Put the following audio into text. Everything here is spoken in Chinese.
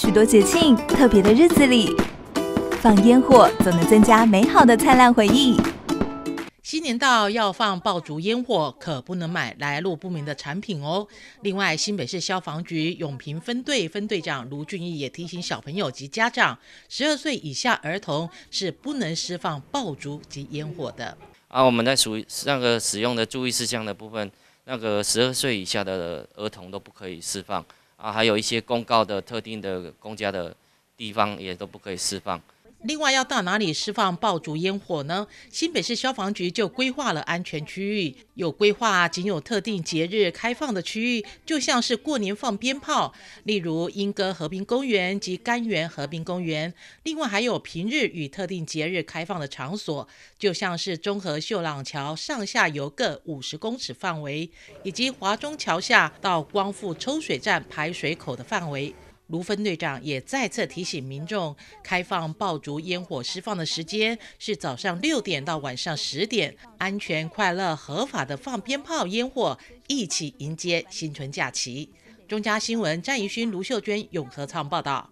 许多节庆、特别的日子里，放烟火总能增加美好的灿烂回忆。新年到要放爆竹烟火，可不能买来路不明的产品哦。另外，新北市消防局永平分队分队长卢俊义也提醒小朋友及家长，十二岁以下儿童是不能释放爆竹及烟火的。啊，我们在属于那个使用的注意事项的部分，那个十二岁以下的儿童都不可以释放。啊，还有一些公告的特定的公家的地方也都不可以释放。另外要到哪里释放爆竹烟火呢？新北市消防局就规划了安全区域，有规划仅有特定节日开放的区域，就像是过年放鞭炮，例如莺歌和平公园及甘源和平公园。另外还有平日与特定节日开放的场所，就像是中和秀朗桥上下游各五十公尺范围，以及华中桥下到光复抽水站排水口的范围。卢芬队长也再次提醒民众，开放爆竹烟火释放的时间是早上六点到晚上十点，安全、快乐、合法的放鞭炮烟火，一起迎接新春假期。中嘉新闻张怡勋、卢秀娟永和仓报道。